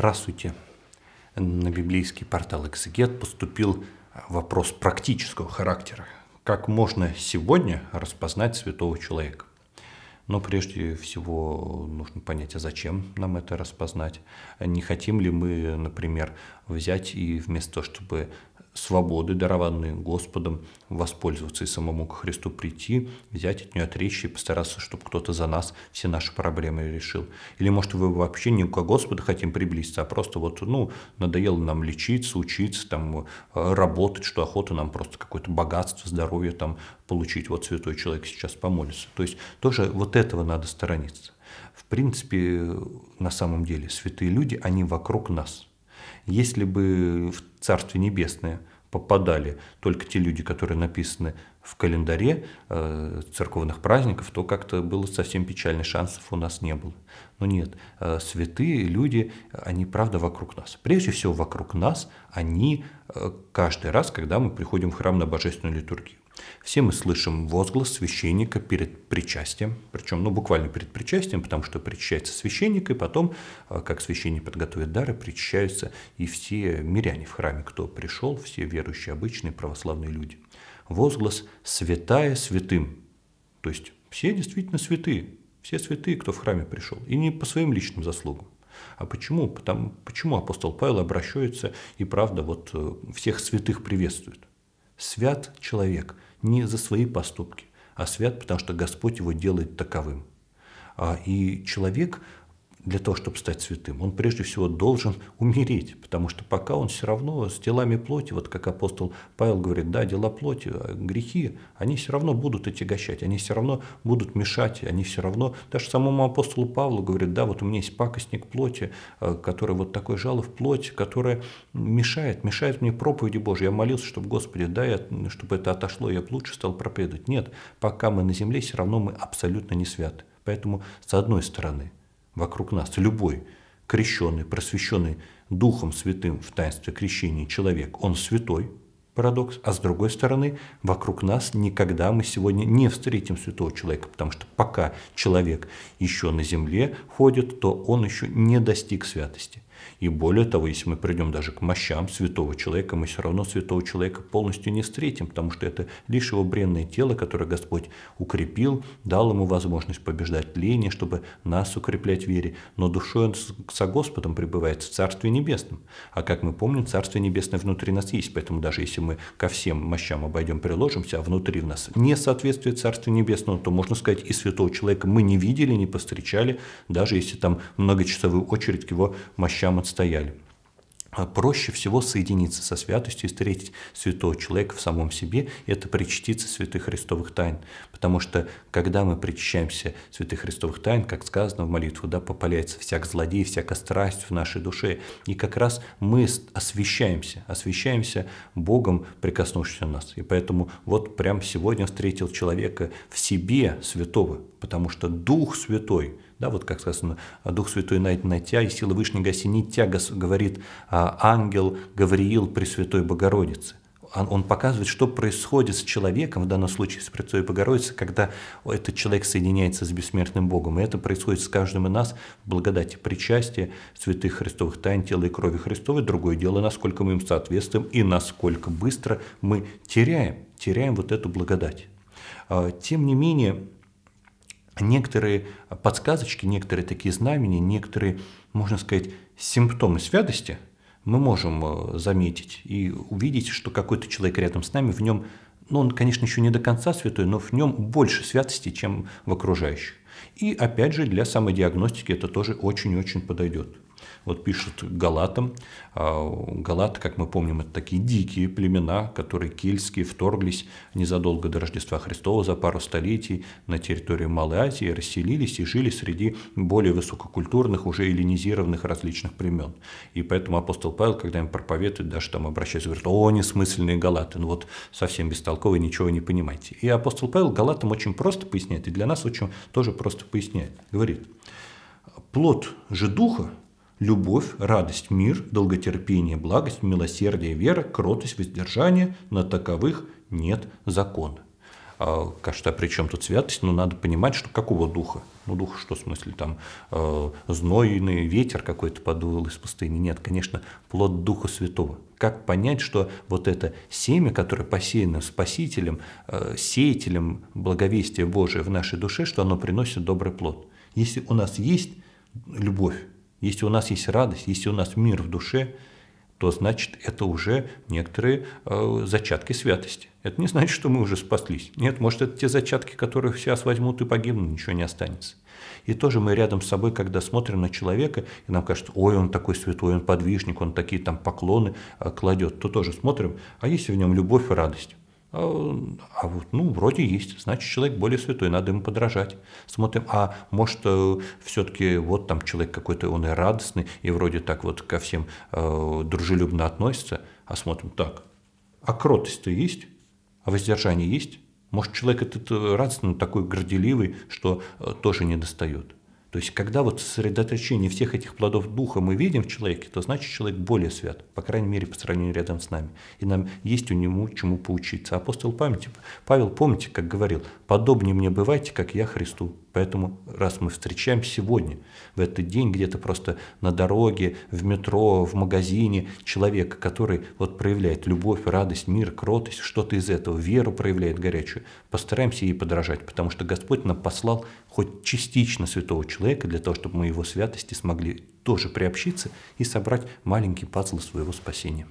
Здравствуйте. На библейский портал Exeget поступил вопрос практического характера. Как можно сегодня распознать святого человека? Но прежде всего нужно понять, а зачем нам это распознать? Не хотим ли мы, например, взять и вместо того, чтобы свободы, дарованной Господом, воспользоваться и самому к Христу прийти, взять от нее отречь и постараться, чтобы кто-то за нас все наши проблемы решил. Или, может, вы вообще не к Господу хотим приблизиться, а просто вот, ну, надоело нам лечиться, учиться, там, э, работать, что охота нам просто какое-то богатство, здоровье там получить. Вот святой человек сейчас помолится. То есть тоже вот этого надо сторониться. В принципе, э, на самом деле, святые люди, они вокруг нас – если бы в Царстве Небесное попадали только те люди, которые написаны в календаре э, церковных праздников, то как-то было совсем печально, шансов у нас не было. Но нет, э, святые люди, они правда вокруг нас. Прежде всего вокруг нас, они э, каждый раз, когда мы приходим в храм на божественную литургию. Все мы слышим возглас священника перед причастием, причем ну, буквально перед причастием, потому что причащается священник, и потом, э, как священник подготовит дары, причащаются и все миряне в храме, кто пришел, все верующие, обычные православные люди. Возглас «святая святым», то есть все действительно святые, все святые, кто в храме пришел, и не по своим личным заслугам. А почему? Потому, почему апостол Павел обращается и правда вот э, всех святых приветствует? Свят человек не за свои поступки, а свят, потому что Господь его делает таковым. А, и человек для того, чтобы стать святым, он прежде всего должен умереть, потому что пока он все равно с делами плоти, вот как апостол Павел говорит, да, дела плоти, а грехи, они все равно будут отягощать, они все равно будут мешать, они все равно, даже самому апостолу Павлу говорит, да, вот у меня есть пакостник плоти, э, который вот такой жало в плоть, которая мешает, мешает мне проповеди Божьей. Я молился, чтобы, Господи, да, я, э, чтобы это отошло, я бы лучше стал проповедовать. Нет, пока мы на земле, все равно мы абсолютно не святы. Поэтому, с одной стороны, вокруг нас. Любой крещенный, просвещенный Духом Святым в таинстве крещения человек, он святой, парадокс, а с другой стороны, вокруг нас никогда мы сегодня не встретим святого человека, потому что пока человек еще на земле ходит, то он еще не достиг святости. И более того, если мы придем даже к мощам святого человека, мы все равно святого человека полностью не встретим, потому что это лишь его бренное тело, которое Господь укрепил, дал ему возможность побеждать лени, чтобы нас укреплять в вере. Но душой он со Господом пребывает в Царстве Небесном. А как мы помним, Царствие Небесное внутри нас есть, поэтому даже если мы ко всем мощам обойдем, приложимся, а внутри в нас не соответствует Царству Небесному, то можно сказать, и святого человека мы не видели, не постречали, даже если там многочасовую очередь к его мощам прям отстояли. А проще всего соединиться со святостью и встретить святого человека в самом себе – И это причаститься святых Христовых тайн. Потому что, когда мы причащаемся святых Христовых тайн, как сказано в молитву, да, попаляется всяк злодей, всякая страсть в нашей душе. И как раз мы освещаемся, освещаемся Богом, прикоснувшись нас. И поэтому вот прям сегодня встретил человека в себе святого, потому что Дух Святой – да, вот как сказано, Дух Святой найдет на тебя, и сила Вышней гасинит тебя, говорит а, ангел Гавриил при Святой Богородице. он показывает, что происходит с человеком, в данном случае с Пресвятой Богородицей, когда этот человек соединяется с бессмертным Богом. И это происходит с каждым из нас в благодати причастия святых христовых тайн, тела и крови Христовой. Другое дело, насколько мы им соответствуем и насколько быстро мы теряем, теряем вот эту благодать. А, тем не менее, некоторые подсказочки, некоторые такие знамения, некоторые, можно сказать, симптомы святости мы можем э, заметить и увидеть, что какой-то человек рядом с нами, в нем, ну он, конечно, еще не до конца святой, но в нем больше святости, чем в окружающих. И опять же, для самодиагностики это тоже очень-очень подойдет. Вот пишут галатам. А, галаты, как мы помним, это такие дикие племена, которые кельтские вторглись незадолго до Рождества Христова, за пару столетий на территорию Малой Азии, расселились и жили среди более высококультурных, уже эллинизированных различных племен. И поэтому апостол Павел, когда им проповедует, даже там обращается, говорит, о, несмысленные галаты, ну вот совсем бестолковые, ничего не понимаете. И апостол Павел галатам очень просто поясняет, и для нас очень тоже просто поясняет. Говорит, плод же духа – любовь, радость, мир, долготерпение, благость, милосердие, вера, кротость, воздержание, на таковых нет закона. А, кажется, а при чем тут святость? Ну, надо понимать, что какого духа? Ну, дух что, в смысле, там, э, знойный ветер какой-то подул из пустыни? Нет, конечно, плод Духа Святого. Как понять, что вот это семя, которое посеяно Спасителем, э, сеятелем благовестия Божия в нашей душе, что оно приносит добрый плод? Если у нас есть любовь, если у нас есть радость, если у нас мир в душе, то значит это уже некоторые э, зачатки святости. Это не значит, что мы уже спаслись. Нет, может, это те зачатки, которые сейчас возьмут и погибнут, ничего не останется. И тоже мы рядом с собой, когда смотрим на человека, и нам кажется, ой, он такой святой, он подвижник, он такие там поклоны э, кладет, то тоже смотрим, а есть в нем любовь и радость. А, а вот, ну, вроде есть, значит, человек более святой, надо ему подражать. Смотрим, а может, э, все-таки вот там человек какой-то, он и радостный, и вроде так вот ко всем э, дружелюбно относится, а смотрим, так, а кротость-то есть, а воздержание есть? Может, человек этот э, радостный, такой горделивый, что э, тоже не достает? То есть, когда вот сосредоточение всех этих плодов духа мы видим в человеке, то значит человек более свят, по крайней мере, по сравнению рядом с нами. И нам есть у него чему поучиться. Апостол памяти, Павел, помните, как говорил, «Подобнее мне бывайте, как я Христу». Поэтому раз мы встречаем сегодня, в этот день, где-то просто на дороге, в метро, в магазине, человека, который вот проявляет любовь, радость, мир, кротость, что-то из этого, веру проявляет горячую, постараемся ей подражать, потому что Господь нам послал хоть частично святого человека для того, чтобы мы его святости смогли тоже приобщиться и собрать маленький пазл своего спасения.